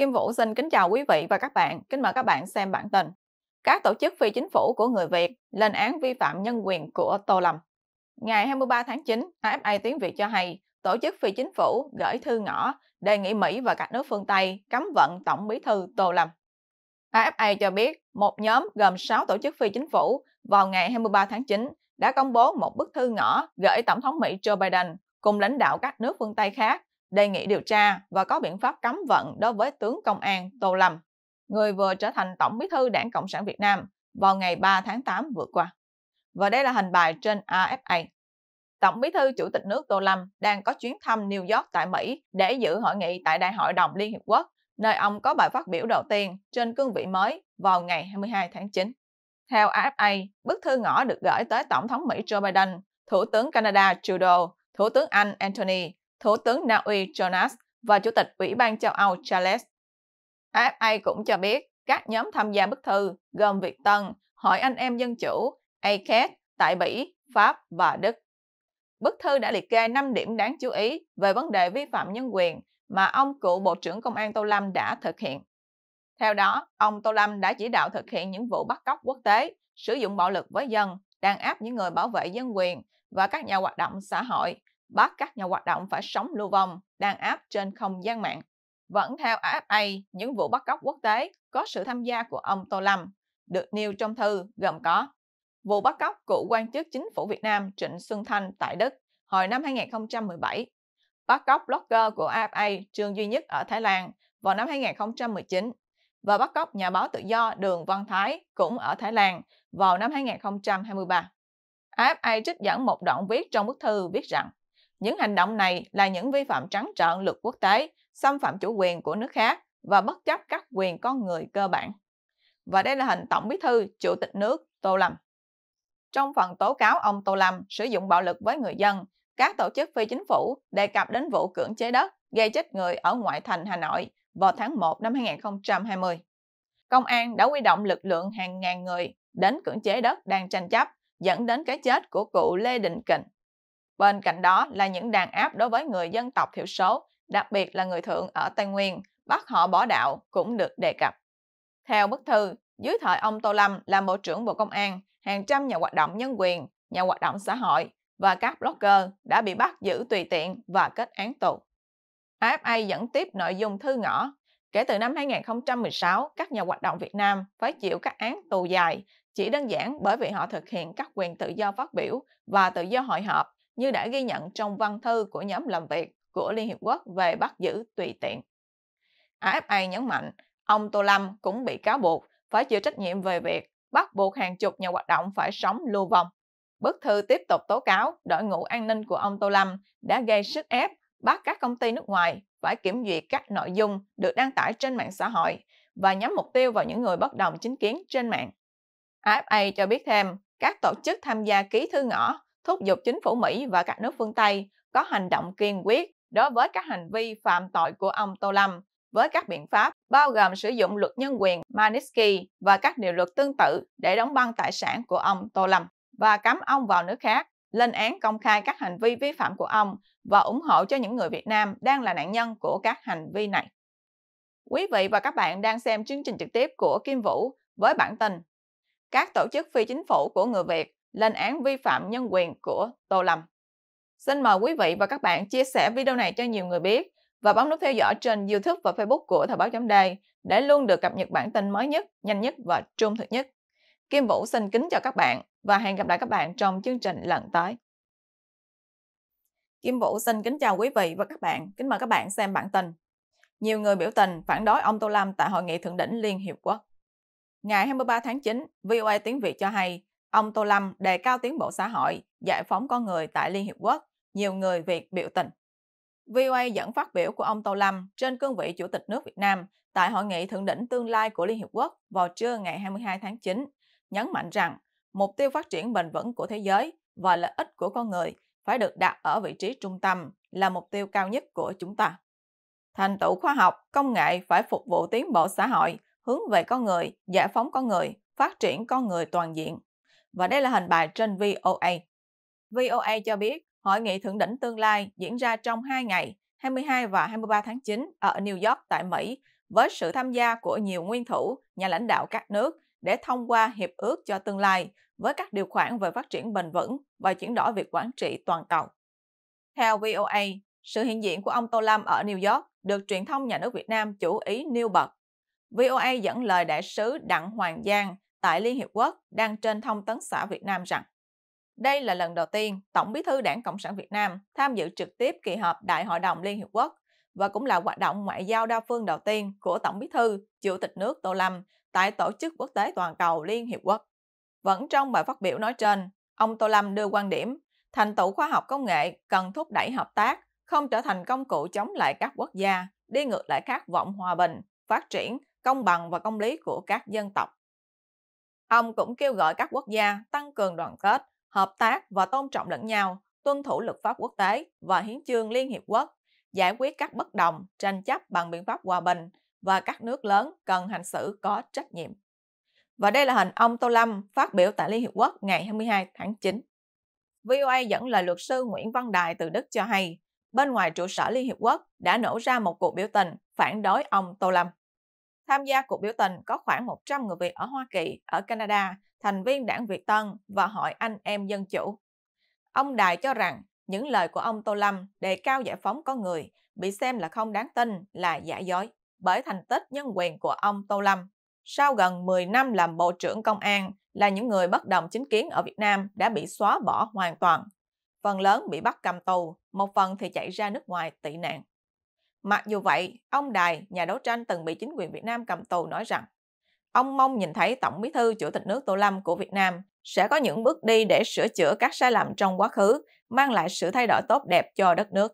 Kim Vũ xin kính chào quý vị và các bạn, kính mời các bạn xem bản tin. Các tổ chức phi chính phủ của người Việt lên án vi phạm nhân quyền của Tô Lâm. Ngày 23 tháng 9, AFA tiếng Việt cho hay tổ chức phi chính phủ gửi thư ngõ đề nghị Mỹ và các nước phương Tây cấm vận Tổng bí thư Tô Lâm. AFA cho biết một nhóm gồm 6 tổ chức phi chính phủ vào ngày 23 tháng 9 đã công bố một bức thư ngõ gửi Tổng thống Mỹ Joe Biden cùng lãnh đạo các nước phương Tây khác đề nghị điều tra và có biện pháp cấm vận đối với tướng công an Tô Lâm, người vừa trở thành Tổng bí thư Đảng Cộng sản Việt Nam vào ngày 3 tháng 8 vừa qua. Và đây là hình bài trên AFA. Tổng bí thư Chủ tịch nước Tô Lâm đang có chuyến thăm New York tại Mỹ để dự hội nghị tại Đại hội đồng Liên Hiệp Quốc, nơi ông có bài phát biểu đầu tiên trên cương vị mới vào ngày 22 tháng 9. Theo AFA, bức thư ngõ được gửi tới Tổng thống Mỹ Joe Biden, Thủ tướng Canada Trudeau, Thủ tướng Anh Anthony Thủ tướng Na Uy Jonas và Chủ tịch Ủy ban châu Âu Charles. AFA cũng cho biết các nhóm tham gia bức thư gồm Việt Tân, Hội Anh em Dân Chủ, ACAT tại Bỉ, Pháp và Đức. Bức thư đã liệt kê 5 điểm đáng chú ý về vấn đề vi phạm nhân quyền mà ông cựu Bộ trưởng Công an Tô Lâm đã thực hiện. Theo đó, ông Tô Lâm đã chỉ đạo thực hiện những vụ bắt cóc quốc tế, sử dụng bạo lực với dân, đàn áp những người bảo vệ dân quyền và các nhà hoạt động xã hội, bắt các nhà hoạt động phải sống lưu vong, đàn áp trên không gian mạng. Vẫn theo AFA, những vụ bắt cóc quốc tế có sự tham gia của ông Tô Lâm được nêu trong thư gồm có vụ bắt cóc cựu quan chức chính phủ Việt Nam Trịnh Xuân Thanh tại Đức hồi năm 2017, bắt cóc blogger của AFA Trương Duy Nhất ở Thái Lan vào năm 2019 và bắt cóc nhà báo tự do Đường Văn Thái cũng ở Thái Lan vào năm 2023. AFA trích dẫn một đoạn viết trong bức thư viết rằng những hành động này là những vi phạm trắng trợn luật quốc tế, xâm phạm chủ quyền của nước khác và bất chấp các quyền con người cơ bản. Và đây là hình Tổng Bí thư Chủ tịch nước Tô Lâm. Trong phần tố cáo ông Tô Lâm sử dụng bạo lực với người dân, các tổ chức phi chính phủ đề cập đến vụ cưỡng chế đất gây chết người ở ngoại thành Hà Nội vào tháng 1 năm 2020. Công an đã huy động lực lượng hàng ngàn người đến cưỡng chế đất đang tranh chấp dẫn đến cái chết của cụ Lê Đình Kình Bên cạnh đó là những đàn áp đối với người dân tộc thiểu số, đặc biệt là người thượng ở Tây Nguyên, bắt họ bỏ đạo cũng được đề cập. Theo bức thư, dưới thời ông Tô Lâm làm Bộ trưởng Bộ Công an, hàng trăm nhà hoạt động nhân quyền, nhà hoạt động xã hội và các blogger đã bị bắt giữ tùy tiện và kết án tù. AFA dẫn tiếp nội dung thư ngõ. Kể từ năm 2016, các nhà hoạt động Việt Nam phải chịu các án tù dài chỉ đơn giản bởi vì họ thực hiện các quyền tự do phát biểu và tự do hội họp như đã ghi nhận trong văn thư của nhóm làm việc của Liên Hiệp Quốc về bắt giữ tùy tiện. AFA nhấn mạnh, ông Tô Lâm cũng bị cáo buộc phải chịu trách nhiệm về việc bắt buộc hàng chục nhà hoạt động phải sống lưu vong. Bức thư tiếp tục tố cáo đội ngũ an ninh của ông Tô Lâm đã gây sức ép bắt các công ty nước ngoài phải kiểm duyệt các nội dung được đăng tải trên mạng xã hội và nhắm mục tiêu vào những người bất đồng chính kiến trên mạng. AFA cho biết thêm, các tổ chức tham gia ký thư ngõ thúc giục chính phủ Mỹ và các nước phương Tây có hành động kiên quyết đối với các hành vi phạm tội của ông Tô Lâm với các biện pháp bao gồm sử dụng luật nhân quyền Magnitsky và các điều luật tương tự để đóng băng tài sản của ông Tô Lâm và cấm ông vào nước khác, lên án công khai các hành vi vi phạm của ông và ủng hộ cho những người Việt Nam đang là nạn nhân của các hành vi này. Quý vị và các bạn đang xem chương trình trực tiếp của Kim Vũ với bản tin Các tổ chức phi chính phủ của người Việt lên án vi phạm nhân quyền của Tô Lâm. Xin mời quý vị và các bạn chia sẻ video này cho nhiều người biết và bấm nút theo dõi trên YouTube và Facebook của Thời báo chấm đề để luôn được cập nhật bản tin mới nhất, nhanh nhất và trung thực nhất. Kim Vũ xin kính chào các bạn và hẹn gặp lại các bạn trong chương trình lần tới. Kim Vũ xin kính chào quý vị và các bạn, kính mời các bạn xem bản tin. Nhiều người biểu tình phản đối ông Tô Lâm tại Hội nghị Thượng đỉnh Liên Hiệp Quốc. Ngày 23 tháng 9, VOA Tiếng Việt cho hay Ông Tô Lâm đề cao tiến bộ xã hội, giải phóng con người tại Liên Hiệp Quốc, nhiều người Việt biểu tình. VOA dẫn phát biểu của ông Tô Lâm trên cương vị Chủ tịch nước Việt Nam tại Hội nghị Thượng đỉnh Tương lai của Liên Hiệp Quốc vào trưa ngày 22 tháng 9, nhấn mạnh rằng mục tiêu phát triển bền vững của thế giới và lợi ích của con người phải được đặt ở vị trí trung tâm là mục tiêu cao nhất của chúng ta. Thành tựu khoa học, công nghệ phải phục vụ tiến bộ xã hội, hướng về con người, giải phóng con người, phát triển con người toàn diện và đây là hình bài trên VOA. VOA cho biết Hội nghị thượng đỉnh tương lai diễn ra trong 2 ngày, 22 và 23 tháng 9 ở New York tại Mỹ với sự tham gia của nhiều nguyên thủ, nhà lãnh đạo các nước để thông qua hiệp ước cho tương lai với các điều khoản về phát triển bền vững và chuyển đổi việc quản trị toàn cầu. Theo VOA, sự hiện diện của ông Tô Lâm ở New York được truyền thông nhà nước Việt Nam chủ ý nêu bật. VOA dẫn lời đại sứ Đặng Hoàng Giang tại Liên Hiệp Quốc đăng trên thông tấn xã Việt Nam rằng đây là lần đầu tiên Tổng bí thư Đảng Cộng sản Việt Nam tham dự trực tiếp kỳ họp Đại hội đồng Liên Hiệp Quốc và cũng là hoạt động ngoại giao đa phương đầu tiên của Tổng bí thư, Chủ tịch nước Tô Lâm tại Tổ chức Quốc tế Toàn cầu Liên Hiệp Quốc. Vẫn trong bài phát biểu nói trên, ông Tô Lâm đưa quan điểm thành tựu khoa học công nghệ cần thúc đẩy hợp tác, không trở thành công cụ chống lại các quốc gia, đi ngược lại các vọng hòa bình, phát triển, công bằng và công lý của các dân tộc. Ông cũng kêu gọi các quốc gia tăng cường đoàn kết, hợp tác và tôn trọng lẫn nhau, tuân thủ luật pháp quốc tế và hiến chương Liên Hiệp Quốc, giải quyết các bất đồng, tranh chấp bằng biện pháp hòa bình và các nước lớn cần hành xử có trách nhiệm. Và đây là hình ông Tô Lâm phát biểu tại Liên Hiệp Quốc ngày 22 tháng 9. VOA dẫn lời luật sư Nguyễn Văn Đài từ Đức cho hay, bên ngoài trụ sở Liên Hiệp Quốc đã nổ ra một cuộc biểu tình phản đối ông Tô Lâm. Tham gia cuộc biểu tình có khoảng 100 người Việt ở Hoa Kỳ, ở Canada, thành viên đảng Việt Tân và Hội Anh Em Dân Chủ. Ông Đài cho rằng những lời của ông Tô Lâm đề cao giải phóng con người bị xem là không đáng tin, là giả dối bởi thành tích nhân quyền của ông Tô Lâm. Sau gần 10 năm làm Bộ trưởng Công an, là những người bất đồng chính kiến ở Việt Nam đã bị xóa bỏ hoàn toàn. Phần lớn bị bắt cầm tù, một phần thì chạy ra nước ngoài tị nạn. Mặc dù vậy, ông Đài, nhà đấu tranh từng bị chính quyền Việt Nam cầm tù nói rằng ông mong nhìn thấy Tổng bí thư Chủ tịch nước Tô Lâm của Việt Nam sẽ có những bước đi để sửa chữa các sai lầm trong quá khứ, mang lại sự thay đổi tốt đẹp cho đất nước.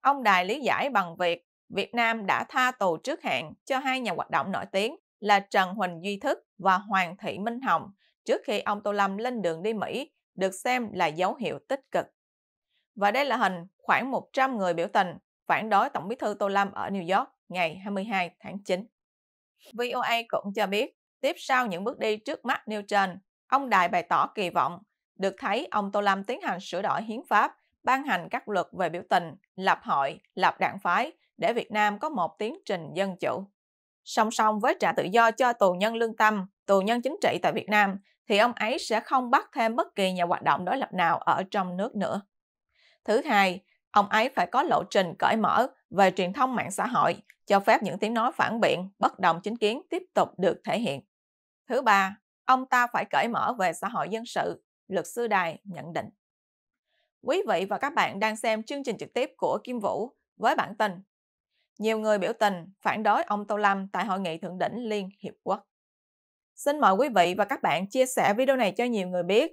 Ông Đài lý giải bằng việc Việt Nam đã tha tù trước hạn cho hai nhà hoạt động nổi tiếng là Trần Huỳnh Duy Thức và Hoàng Thị Minh Hồng trước khi ông Tô Lâm lên đường đi Mỹ được xem là dấu hiệu tích cực. Và đây là hình khoảng 100 người biểu tình phản đối Tổng bí thư Tô Lâm ở New York ngày 22 tháng 9. VOA cũng cho biết, tiếp sau những bước đi trước mắt nêu trên, ông Đài bày tỏ kỳ vọng được thấy ông Tô Lâm tiến hành sửa đổi hiến pháp, ban hành các luật về biểu tình, lập hội, lập đảng phái để Việt Nam có một tiến trình dân chủ. Song song với trả tự do cho tù nhân lương tâm, tù nhân chính trị tại Việt Nam, thì ông ấy sẽ không bắt thêm bất kỳ nhà hoạt động đối lập nào ở trong nước nữa. Thứ hai, Ông ấy phải có lộ trình cởi mở về truyền thông mạng xã hội, cho phép những tiếng nói phản biện, bất đồng chính kiến tiếp tục được thể hiện. Thứ ba, ông ta phải cởi mở về xã hội dân sự, luật sư Đài nhận định. Quý vị và các bạn đang xem chương trình trực tiếp của Kim Vũ với bản tin Nhiều người biểu tình phản đối ông Tô Lâm tại Hội nghị Thượng đỉnh Liên Hiệp Quốc. Xin mời quý vị và các bạn chia sẻ video này cho nhiều người biết